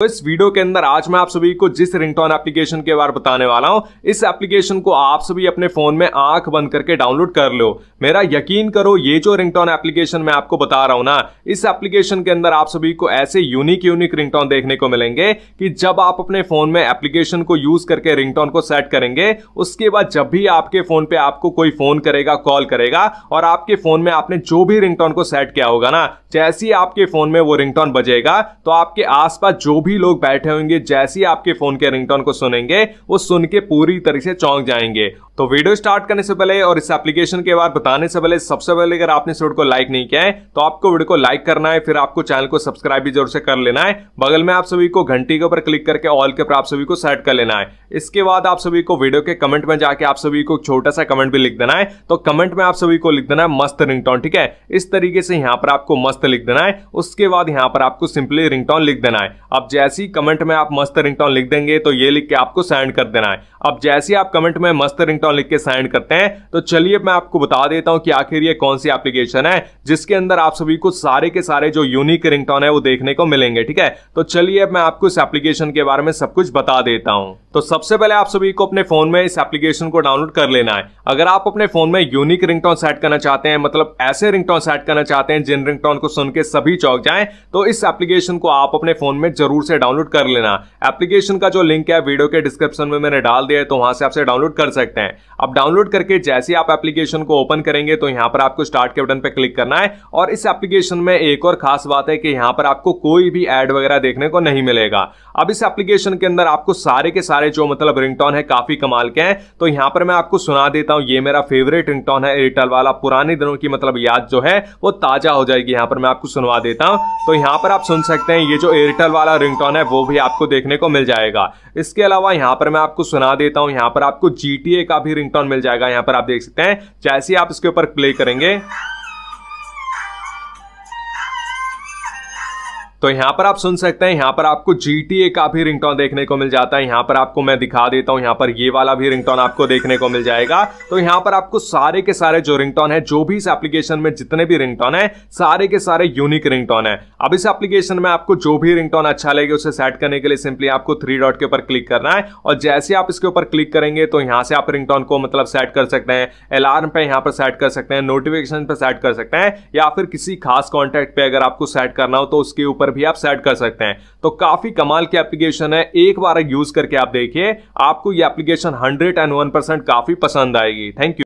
तो इस वीडियो के अंदर आज मैं आप सभी को जिस रिंगटोन एप्लीकेशन के बारे बताने वाला हूं इस एप्लीकेशन को आप सभी अपने फोन में आंख बंद करके डाउनलोड कर लो मेरा यकीन करो ये जो रिंगटोन एप्लीकेशन मैं आपको बता रहा हूं ना इस एप्लीकेशन के अंदर आप सभी को ऐसे यूनिक यूनिक रिंगटोन देखने को मिलेंगे कि जब आप अपने फोन में एप्लीकेशन को यूज करके रिंगटोन को सेट करेंगे उसके बाद जब भी आपके फोन पे आपको कोई फोन करेगा कॉल करेगा और आपके फोन में आपने जो भी रिंगटोन को सेट किया होगा ना जैसे ही आपके फोन में वो रिंगटोन बजेगा तो आपके आसपास जो भी लोग बैठे होंगे जैसे ही आपके फोन के रिंगटोन को सुनेंगे वो सुन के पूरी तरह से चौंक जाएंगे तो वीडियो स्टार्ट करने से पहले और इस एप्लीकेशन के बाद बताने से पहले सबसे पहले अगर आपने इस वीडियो को लाइक नहीं किया है तो आपको वीडियो को लाइक करना है फिर आपको चैनल को सब्सक्राइब भी जरूर से कर लेना है बगल में आप सभी को घंटी के ऊपर क्लिक करके ऑल के ऊपर आप सभी को सेट कर लेना है इसके बाद आप सभी को वीडियो के कमेंट में जाके आप सभी को छोटा सा कमेंट भी लिख देना है तो कमेंट में आप सभी को लिख देना है मस्त रिंगटोन ठीक है इस तरीके से यहाँ पर आपको मस्त लिख देना है उसके बाद यहाँ पर आपको सिंपली रिंगटोन लिख देना है अब जैसे ही कमेंट में आप मस्त रिंगटोन लिख देंगे तो ये लिख के आपको सेंड कर देना है अब जैसे ही आप कमेंट में मस्त रिंगटोन लिख के सेंड करते हैं तो चलिए मैं आपको बता देता हूं कि आखिर ये कौन सी एप्लीकेशन है जिसके अंदर आप सभी को सारे के सारे जो यूनिक रिंगटोन है वो देखने को मिलेंगे ठीक है तो चलिए मैं आपको इस एप्लीकेशन के बारे में सब कुछ बता देता हूं तो सबसे पहले आप सभी को अपने फोन में इस एप्लीकेशन को डाउनलोड कर लेना है अगर आप अपने फोन में यूनिक रिंगटोन सेट करना चाहते हैं मतलब ऐसे रिंगटोन सेट करना चाहते हैं जिन रिंगटोन को सुन के सभी चौक जाए तो इस एप्लीकेशन को आप अपने फोन में जरूर से डाउनलोड कर लेना एप्लीकेशन का जो लिंक है वीडियो के डिस्क्रिप्शन में मैंने डाल दिया है तो वहां से आपसे डाउनलोड कर सकते हैं अब डाउनलोड करके जैसे आप एप्लीकेशन को ओपन करेंगे तो यहाँ पर आपको स्टार्ट के बटन पर क्लिक करना है और इस एप्लीकेशन में एक और खास बात है कि यहाँ पर आपको कोई भी एड वगैरह देखने को नहीं मिलेगा अब इस एप्लीकेशन के अंदर आपको सारे के सारे जो मतलब रिंगटोन है काफी कमाल के हैं तो यहाँ पर मैं आपको सुना देता हूँ ये मेरा फेवरेट रिंगटोन है एयरटेल वाला पुराने दिनों की मतलब याद जो है वो ताजा हो जाएगी यहाँ पर मैं आपको सुनवा देता हूँ तो यहाँ पर आप सुन सकते हैं ये जो एयरटेल वाला रिंग रिंगटोन है वो भी आपको देखने को मिल जाएगा इसके अलावा यहाँ पर मैं आपको सुना देता हूँ यहाँ पर आपको जी का भी रिंगटोन मिल जाएगा यहाँ पर आप देख सकते हैं जैसे आप इसके ऊपर प्ले करेंगे तो यहाँ पर आप सुन सकते हैं यहाँ पर आपको जी का भी रिंगटोन देखने को मिल जाता है यहाँ पर आपको मैं दिखा देता हूँ यहाँ पर ये वाला भी रिंगटोन आपको देखने को मिल जाएगा तो यहाँ पर आपको सारे के सारे जो रिंगटोन है जो भी इस एप्लीकेशन में जितने भी रिंगटोन है सारे के सारे यूनिक रिंगटोन है अब इस एप्लीकेशन में आपको जो भी रिंगटोन अच्छा लगे उसे सेट करने के लिए सिंपली आपको थ्री डॉट के ऊपर क्लिक करना है और जैसे आप इसके ऊपर क्लिक करेंगे तो यहाँ से आप रिंगटोन को मतलब सेट कर सकते हैं अलार्म पे यहाँ पर सेट कर सकते हैं नोटिफिकेशन पर सेट कर सकते हैं या फिर किसी खास कॉन्टेक्ट पे अगर आपको सेट करना हो तो उसके ऊपर पर भी आप सेट कर सकते हैं तो काफी कमाल की एप्लीकेशन है एक बार यूज करके आप देखिए आपको ये application hundred and one percent काफी पसंद आएगी थैंक यू